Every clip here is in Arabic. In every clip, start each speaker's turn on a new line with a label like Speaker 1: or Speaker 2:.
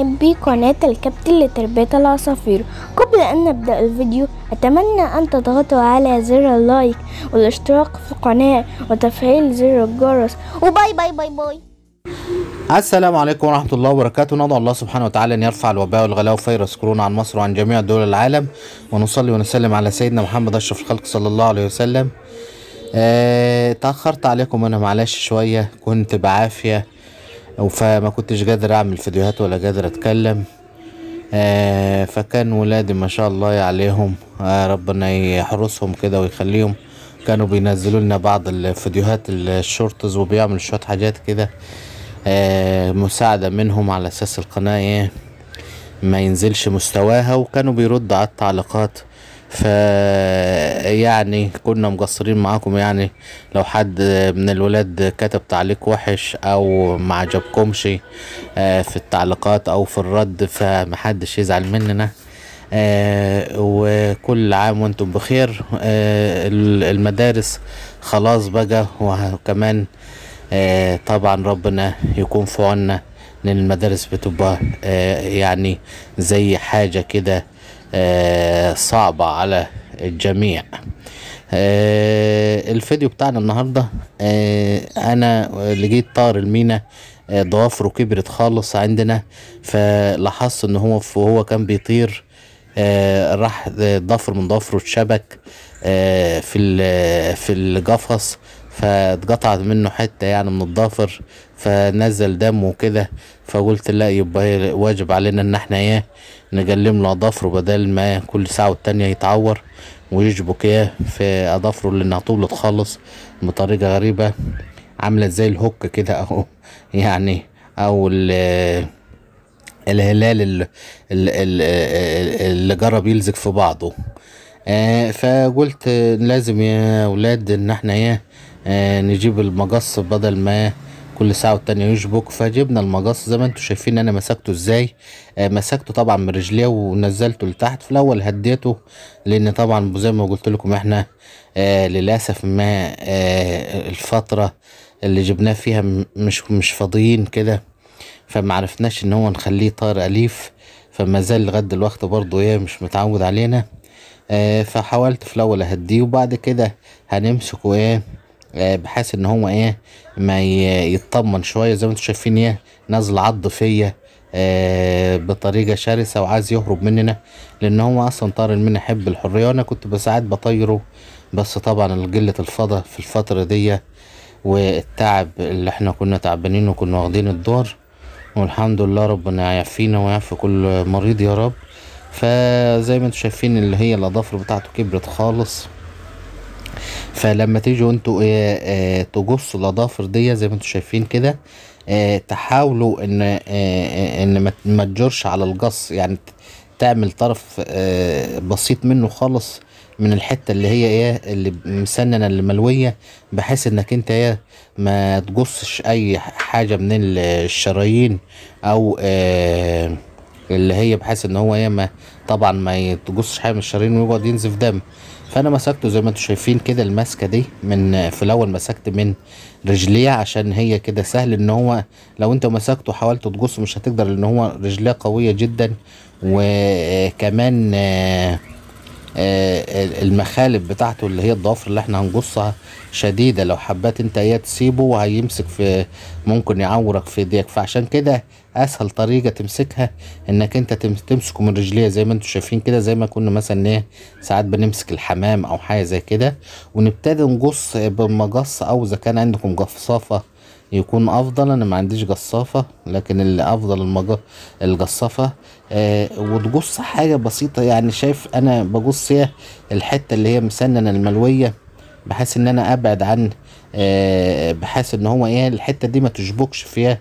Speaker 1: محبي قناة الكابتن لتربية العصافير قبل أن نبدأ الفيديو أتمنى أن تضغطوا على زر اللايك والاشتراك في القناة وتفعيل زر الجرس وباي باي باي باي السلام عليكم ورحمة الله وبركاته ندعو الله سبحانه وتعالى أن يرفع الوباء والغلاء وفيروس كورونا عن مصر وعن جميع دول العالم ونصلي ونسلم على سيدنا محمد أشرف الخلق صلى الله عليه وسلم أه تأخرت عليكم أنا معلش شوية كنت بعافية فما كنتش قادر اعمل فيديوهات ولا قادر اتكلم آه فكان ولادي ما شاء الله عليهم آه ربنا يحرسهم كده ويخليهم كانوا بينزلوا لنا بعض الفيديوهات الشورتز وبيعملوا شويه حاجات كده آه مساعده منهم على اساس القناه ايه ما ينزلش مستواها وكانوا بيردوا على التعليقات فيعني كنا مقصرين معاكم يعني لو حد من الولاد كتب تعليق وحش او ما عجبكمش آه، في التعليقات او في الرد فمحدش يزعل مننا آه، وكل عام وانتم بخير آه، المدارس خلاص بقى وكمان طبعا ربنا يكون في عوننا لان المدارس بتبقى يعني زي حاجه كده آه، صعبة على الجميع آه، الفيديو بتاعنا النهاردة آه، انا لقيت طار المينا ضوافره كبرت خالص عندنا فلاحظت ان هو وهو كان بيطير راح ضفر من ضفره اتشبك في في القفص فاتقطعت منه حتة يعني من الضافر فنزل دم وكده فقلت لا يبقى واجب علينا ان احنا ايه نجلم له اظافره بدل ما كل ساعة والتانية يتعور ويشبك ايه في اظافره لانها طولت خالص بطريقة غريبة عاملة زي الهوك كده اهو يعني او الهلال اللي, اللي جرب يلزق في بعضه آه، فقلت لازم يا اولاد ان احنا ايه آه، نجيب المقص بدل ما كل ساعة والتانية يشبك فجبنا المقص زي ما انتوا شايفين انا مسكته ازاي آه مسكته طبعا من رجليه ونزلته لتحت في الاول هديته لان طبعا زي ما قلت لكم احنا آه للاسف ما آه الفترة اللي جبناه فيها مش مش فاضيين كده فما عرفناش ان هو نخليه طار اليف فما زال لغايه دلوقتي برضه ايه مش متعود علينا آه فحاولت في الاول اهديه وبعد كده هنمسكه ايه آه، بحيث ان هو ايه ما يطمن شويه زي ما انتم شايفين ايه نازل عض فيا آه، بطريقه شرسه وعايز يهرب مننا لان هو اصلا طار مني يحب الحريه وانا كنت بساعد بطيره بس طبعا قله الفضة في الفتره دي والتعب اللي احنا كنا تعبانين وكنا واخدين الدور والحمد لله ربنا يعافينا ويعفي كل مريض يا رب فزي ما انتم شايفين اللي هي الاظافر بتاعته كبرت خالص فلما تيجوا انتوا ايه تجصوا الاظافر دي زي ما انتوا شايفين كده اه تحاولوا ان اه, آه، ان ما تجرش على الجص يعني تعمل طرف اه بسيط منه خالص من الحته اللي هي ايه اللي مسننه اللي ملويه بحيث انك انت ايه ما تجصش اي حاجه من الشرايين او اه اللي هي بحيث ان هو ايه ما طبعا ما تجصش حاجه من الشرايين ويقعد ينزف دم فانا مسكته زي ما انتم شايفين كده المسكه دي من في الاول مسكت من رجليه عشان هي كده سهل ان هو لو انت مسكته حاولت تقصه مش هتقدر لان هو رجليه قويه جدا وكمان آه، آه، المخالب بتاعته اللي هي الضفر اللي احنا هنقصها شديده لو حبات انت ايه تسيبه وهيمسك في ممكن يعورك في ايديك فعشان كده اسهل طريقه تمسكها انك انت تمسكه من رجليه زي ما انتم شايفين كده زي ما كنا مثلا ايه ساعات بنمسك الحمام او حاجه زي كده ونبتدي نقص بمقص او اذا كان عندكم جفصافه يكون افضل انا ما عنديش قصافه لكن اللي افضل المج... الجصافة آه وتقص حاجة بسيطة يعني شايف انا بقص الحتة اللي هي مسننة الملوية بحيث ان انا ابعد عن آه بحيث ان هو ايه الحتة دي ما تشبكش فيها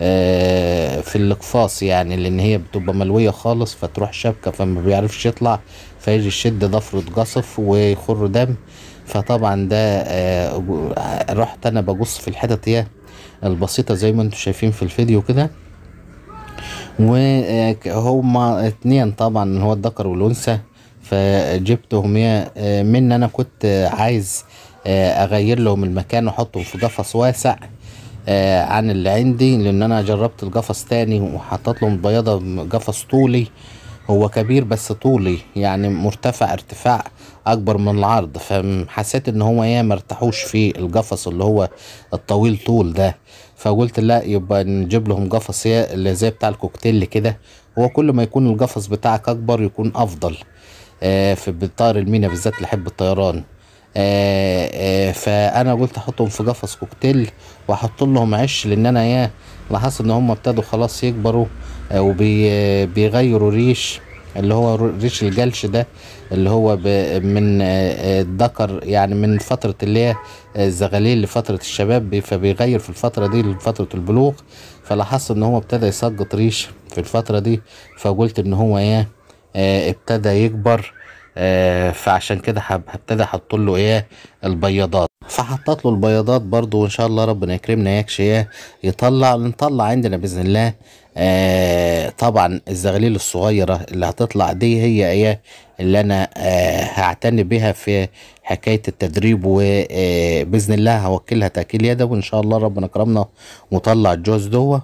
Speaker 1: آه في الاقفاص يعني لان هي بتبقى ملويه خالص فتروح شبكه فما بيعرفش يطلع فيجي الشد ضفره قصف ويخر دم فطبعا ده آه، رحت انا بجص في الحتت ايه البسيطة زي ما انتم شايفين في الفيديو كده وهما آه، اتنين طبعا هو الذكر والانثى فجبتهم آه، من انا كنت عايز اغير لهم المكان واحطهم في قفص واسع عن اللي عندي لان انا جربت القفص تاني وحطيت لهم بياضة قفص طولي هو كبير بس طولي يعني مرتفع ارتفاع اكبر من العرض فحسيت ان هو ايه مرتاحوش في القفص اللي هو الطويل طول ده فقلت لا يبقى نجيب لهم قفص اللي زي بتاع الكوكتيل كده هو كل ما يكون القفص بتاعك اكبر يكون افضل آه في بطار المينا بالذات اللي يحب الطيران آه، آه، فانا قلت احطهم في قفص كوكتيل واحط لهم عش لان انا ياه لاحظت ان هم ابتدوا خلاص يكبروا آه، وبيغيروا ريش اللي هو ريش الجلش ده اللي هو من الذكر يعني من فترة اللي هي الزغاليل لفترة الشباب فبيغير في الفترة دي لفترة البلوغ فلاحظت ان هو ابتدى يسقط ريش في الفترة دي فقلت ان هو ايه ابتدى يكبر آه، فعشان كده هبتدي احط له ايه البياضات فحطت له البياضات برضو وان شاء الله ربنا يكرمنا يكشي ايه، يطلع نطلع عندنا باذن الله آه طبعا الزغليل الصغيرة اللي هتطلع دي هي ايه اللي انا آه هعتني بها في حكاية التدريب وبإذن آه، الله هوكلها تأكيل يدوي وإن شاء الله ربنا كرمنا مطلع الجوز دوه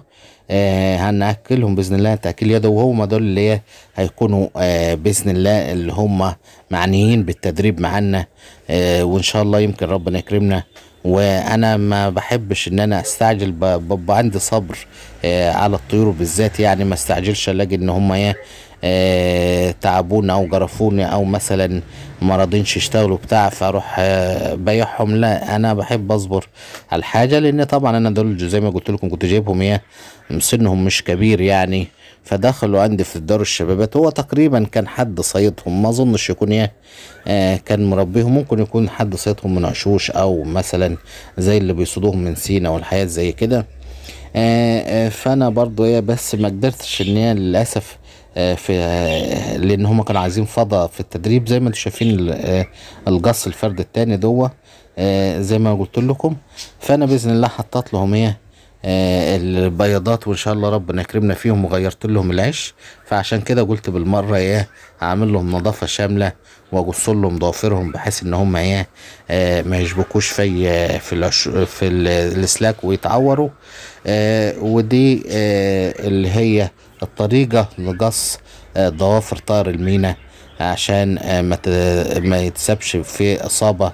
Speaker 1: آه هنأكلهم بإذن الله تأكيل يدوي وهما دول اللي إيه؟ هيكونوا آه بإذن الله اللي هم معنيين بالتدريب معانا آه وإن شاء الله يمكن ربنا يكرمنا وانا ما بحبش ان انا استعجل ببقى عندي صبر آه على الطيور بالذات يعني ما استعجلش الاقي ان هم ايه تعبوني آه، تعبونا او جرفوني او مثلا ما راضينش يشتغلوا بتاع فاروح آه بايعهم لا انا بحب اصبر على الحاجه لان طبعا انا دول زي ما قلت لكم كنت جايبهم ايه سنهم مش كبير يعني فدخلوا عندي في دار الشبابات هو تقريبا كان حد صيدهم ما اظنش يكون ايه آه، كان مربيهم ممكن يكون حد صيدهم من عشوش او مثلا زي اللي بيصيدوهم من سينا والحياة زي كده آه، آه، فانا برضو ايه بس ما قدرتش ان هي للاسف في لان هم كانوا عايزين فضى في التدريب زي ما انتم شايفين القص الفرد الثاني دوه زي ما قلت لكم فانا باذن الله حطيت لهم ايه آه، البياضات وان شاء الله ربنا يكرمنا فيهم وغيرت لهم العش فعشان كده قلت بالمره ايه هعمل لهم نظافه شامله واقص لهم ضوافرهم بحيث ان هم ايه آه، ما يشبكوش في آه، في في الاسلاك ويتعوروا ودي اللي هي الطريقه لقص ضوافر طائر المينا عشان ما يتسبش في اصابه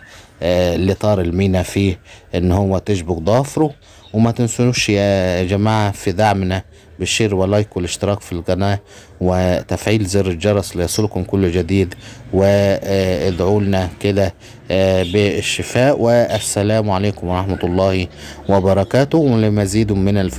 Speaker 1: لطار المينا في ان هو تشبك ضوافره وما تنسونوش يا جماعة في دعمنا بالشير ولايك والاشتراك في القناة وتفعيل زر الجرس ليصلكم كل جديد وادعوا لنا كده آه، بالشفاء والسلام عليكم ورحمة الله وبركاته ولمزيد من الف